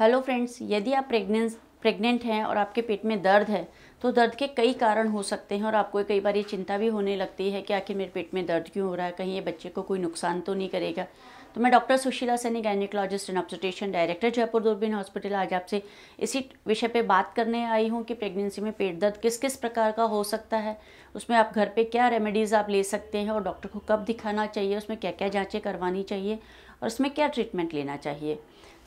hello friends यदि आप pregnance pregnant हैं और आपके पेट में दर्द है तो दर्द के कई कारण हो सकते हैं और आपको कई बार ये चिंता भी होने लगती है कि आखिर मेरे पेट में दर्द क्यों हो रहा है कहीं ये बच्चे को कोई नुकसान तो नहीं करेगा तो मैं doctor Sushila Saini gynaecologist and obstetrician director Jaipur Doorbeen hospital आज आपसे इसी विषय पर बात करने आई हूँ कि प्रेगनेंसी में पेट दर्द किस किस प्रकार का हो सकता है उसमें आप घर पर क्या रेमेडीज़ आप ले सकते हैं और डॉक्टर को कब दिखाना चाहिए उसमें क्या क्या जाँचें करवानी चाहिए और उसमें क्या ट्रीटमेंट लेना चाहिए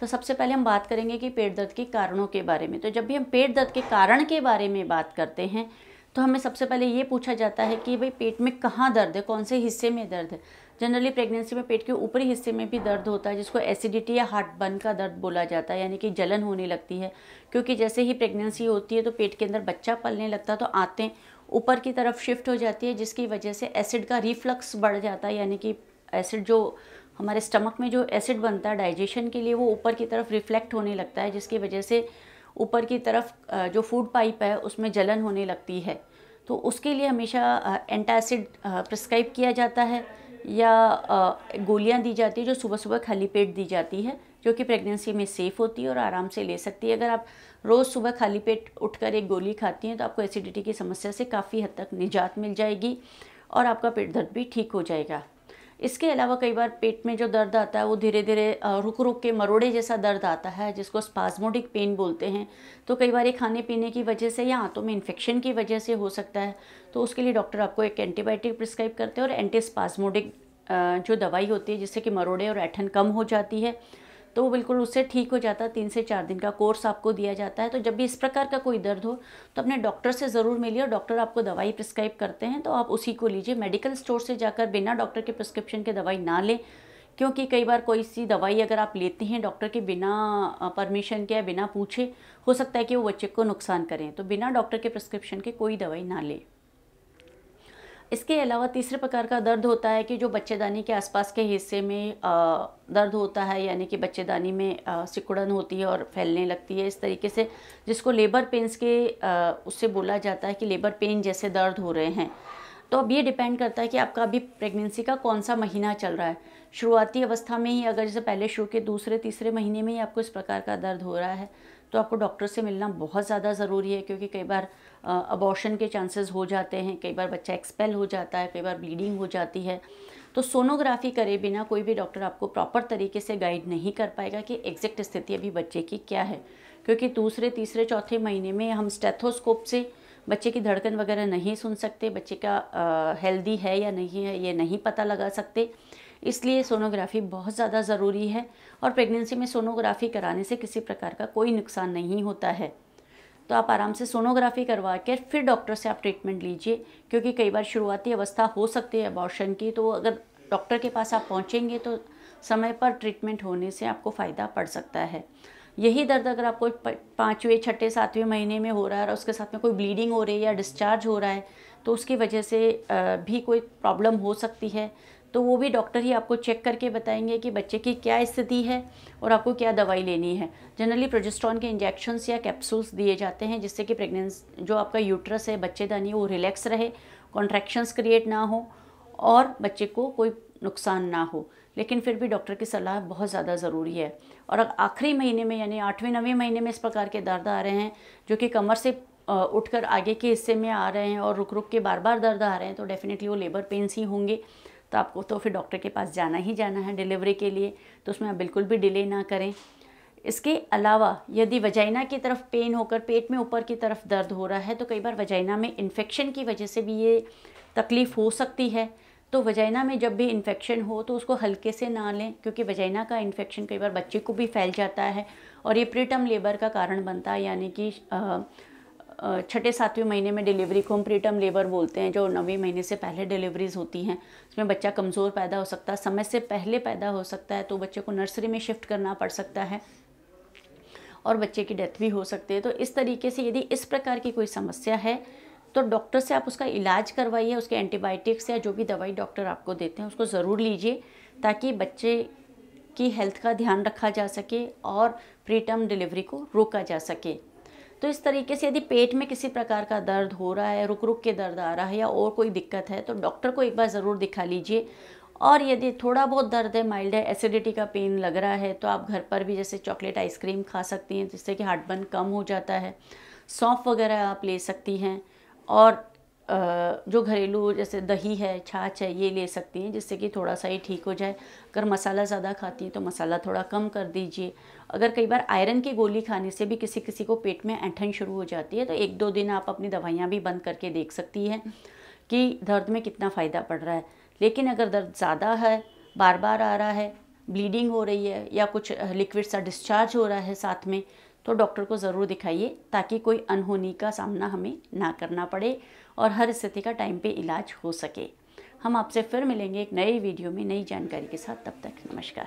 तो सबसे पहले हम बात करेंगे कि पेट दर्द के कारणों के बारे में तो जब भी हम पेट दर्द के कारण के बारे में बात करते हैं तो हमें सबसे पहले ये पूछा जाता है कि भाई पेट में कहाँ दर्द है कौन से हिस्से में दर्द है जनरली प्रेगनेंसी में पेट के ऊपरी हिस्से में भी दर्द होता है जिसको एसिडिटी या हार्ट बर्न का दर्द बोला जाता है यानी कि जलन होने लगती है क्योंकि जैसे ही प्रेगनेंसी होती है तो पेट के अंदर बच्चा पलने लगता है तो आते ऊपर की तरफ शिफ्ट हो जाती है जिसकी वजह से एसिड का रिफ्लक्स बढ़ जाता है यानी कि एसिड जो हमारे स्टमक में जो एसिड बनता है डाइजेशन के लिए वो ऊपर की तरफ रिफ्लेक्ट होने लगता है जिसकी वजह से ऊपर की तरफ जो फूड पाइप है उसमें जलन होने लगती है तो उसके लिए हमेशा एंटासिड प्रिस्क्राइब किया जाता है या गोलियां दी जाती है जो सुबह सुबह खाली पेट दी जाती है जो कि प्रेगनेंसी में सेफ़ होती है और आराम से ले सकती है अगर आप रोज़ सुबह खाली पेट उठकर एक गोली खाती हैं तो आपको एसिडिटी की समस्या से काफ़ी हद तक निजात मिल जाएगी और आपका पेट दर्द भी ठीक हो जाएगा इसके अलावा कई बार पेट में जो दर्द आता है वो धीरे धीरे रुक रुक के मरोड़े जैसा दर्द आता है जिसको स्पाजमोडिक पेन बोलते हैं तो कई बार ये खाने पीने की वजह से या आंतों में इन्फेक्शन की वजह से हो सकता है तो उसके लिए डॉक्टर आपको एक एंटीबायोटिक प्रिस्क्राइब करते हैं और एंटी स्पाजमोडिक जो दवाई होती है जिससे कि मरोड़े और ऐठन कम हो जाती है तो वो बिल्कुल उससे ठीक हो जाता है तीन से चार दिन का कोर्स आपको दिया जाता है तो जब भी इस प्रकार का कोई दर्द हो तो अपने डॉक्टर से ज़रूर मिलिए और डॉक्टर आपको दवाई प्रिस्क्राइब करते हैं तो आप उसी को लीजिए मेडिकल स्टोर से जाकर बिना डॉक्टर के प्रिस्क्रिप्शन के दवाई ना लें क्योंकि कई बार कोई सी दवाई अगर आप लेते हैं डॉक्टर के बिना परमिशन के या बिना पूछे हो सकता है कि वो बच्चे को नुकसान करें तो बिना डॉक्टर के प्रिस्क्रिप्शन के कोई दवाई ना लें इसके अलावा तीसरे प्रकार का दर्द होता है कि जो बच्चेदानी के आसपास के हिस्से में दर्द होता है यानी कि बच्चेदानी में सिकुड़न होती है और फैलने लगती है इस तरीके से जिसको लेबर पेंस के उससे बोला जाता है कि लेबर पेन जैसे दर्द हो रहे हैं तो अब ये डिपेंड करता है कि आपका अभी प्रेगनेंसी का कौन सा महीना चल रहा है शुरुआती अवस्था में ही अगर जैसे पहले शो के दूसरे तीसरे महीने में ही आपको इस प्रकार का दर्द हो रहा है तो आपको डॉक्टर से मिलना बहुत ज़्यादा ज़रूरी है क्योंकि कई बार अबॉर्शन के चांसेस हो जाते हैं कई बार बच्चा एक्सपेल हो जाता है कई बार ब्लीडिंग हो जाती है तो सोनोग्राफी करे बिना कोई भी डॉक्टर आपको प्रॉपर तरीके से गाइड नहीं कर पाएगा कि एग्जैक्ट स्थिति अभी बच्चे की क्या है क्योंकि दूसरे तीसरे चौथे महीने में हम स्टेथोस्कोप से बच्चे की धड़कन वगैरह नहीं सुन सकते बच्चे का हेल्दी है या नहीं है ये नहीं पता लगा सकते इसलिए सोनोग्राफी बहुत ज़्यादा ज़रूरी है और प्रेगनेंसी में सोनोग्राफी कराने से किसी प्रकार का कोई नुकसान नहीं होता है तो आप आराम से सोनोग्राफी करवा कर फिर डॉक्टर से आप ट्रीटमेंट लीजिए क्योंकि कई बार शुरुआती अवस्था हो सकती है अबॉर्शन की तो अगर डॉक्टर के पास आप पहुँचेंगे तो समय पर ट्रीटमेंट होने से आपको फ़ायदा पड़ सकता है यही दर्द अगर आपको पाँचवें छठे सातवें महीने में हो रहा है और उसके साथ में कोई ब्लीडिंग हो रही है या डिस्चार्ज हो रहा है तो उसकी वजह से भी कोई प्रॉब्लम हो सकती है तो वो भी डॉक्टर ही आपको चेक करके बताएंगे कि बच्चे की क्या स्थिति है और आपको क्या दवाई लेनी है जनरली प्रोजेस्ट्रॉन के इंजेक्शन्स या कैप्सूल्स दिए जाते हैं जिससे कि प्रेगनेंस जो आपका यूट्रस है बच्चेदानी वो रिलैक्स रहे कॉन्ट्रैक्शंस क्रिएट ना हो और बच्चे को कोई नुकसान ना हो लेकिन फिर भी डॉक्टर की सलाह बहुत ज़्यादा ज़रूरी है और आखिरी महीने में यानी आठवें नवें महीने में इस प्रकार के दर्द आ रहे हैं जो कि कमर से उठकर आगे के हिस्से में आ रहे हैं और रुक रुक के बार बार दर्द आ रहे हैं तो डेफ़िनेटली वो लेबर पेंस ही होंगे तो आपको तो फिर डॉक्टर के पास जाना ही जाना है डिलीवरी के लिए तो उसमें आप बिल्कुल भी डिले ना करें इसके अलावा यदि वजाइना की तरफ पेन होकर पेट में ऊपर की तरफ दर्द हो रहा है तो कई बार वजाइना में इन्फेक्शन की वजह से भी ये तकलीफ़ हो सकती है तो वजाइना में जब भी इन्फेक्शन हो तो उसको हल्के से ना लें क्योंकि वजाइना का इन्फेक्शन कई बार बच्चे को भी फैल जाता है और ये प्रीटम लेबर का कारण बनता है यानी कि छठे सातवें महीने में डिलीवरी को हम प्रीटर्म लेबर बोलते हैं जो नवे महीने से पहले डिलीवरीज होती हैं उसमें बच्चा कमज़ोर पैदा हो सकता है समय से पहले पैदा हो सकता है तो बच्चे को नर्सरी में शिफ्ट करना पड़ सकता है और बच्चे की डेथ भी हो सकती है तो इस तरीके से यदि इस प्रकार की कोई समस्या है तो डॉक्टर से आप उसका इलाज करवाइए उसके एंटीबायोटिक्स या जो भी दवाई डॉक्टर आपको देते हैं उसको ज़रूर लीजिए ताकि बच्चे की हेल्थ का ध्यान रखा जा सके और प्रीटर्म डिलीवरी को रोका जा सके तो इस तरीके से यदि पेट में किसी प्रकार का दर्द हो रहा है रुक रुक के दर्द आ रहा है या और कोई दिक्कत है तो डॉक्टर को एक बार ज़रूर दिखा लीजिए और यदि थोड़ा बहुत दर्द है माइल्ड है एसिडिटी का पेन लग रहा है तो आप घर पर भी जैसे चॉकलेट आइसक्रीम खा सकती हैं जिससे कि हार्ट बर्न कम हो जाता है सौंफ वगैरह आप ले सकती हैं और जो घरेलू जैसे दही है छाछ है ये ले सकती हैं जिससे कि थोड़ा सा ये ठीक हो जाए अगर मसाला ज़्यादा खाती हैं तो मसाला थोड़ा कम कर दीजिए अगर कई बार आयरन की गोली खाने से भी किसी किसी को पेट में ऐंठन शुरू हो जाती है तो एक दो दिन आप अपनी दवाइयाँ भी बंद करके देख सकती हैं कि दर्द में कितना फ़ायदा पड़ रहा है लेकिन अगर दर्द ज़्यादा है बार बार आ रहा है ब्लीडिंग हो रही है या कुछ लिक्विड सा डिस्चार्ज हो रहा है साथ में तो डॉक्टर को ज़रूर दिखाइए ताकि कोई अनहोनी का सामना हमें ना करना पड़े और हर स्थिति का टाइम पे इलाज हो सके हम आपसे फिर मिलेंगे एक नए वीडियो में नई जानकारी के साथ तब तक नमस्कार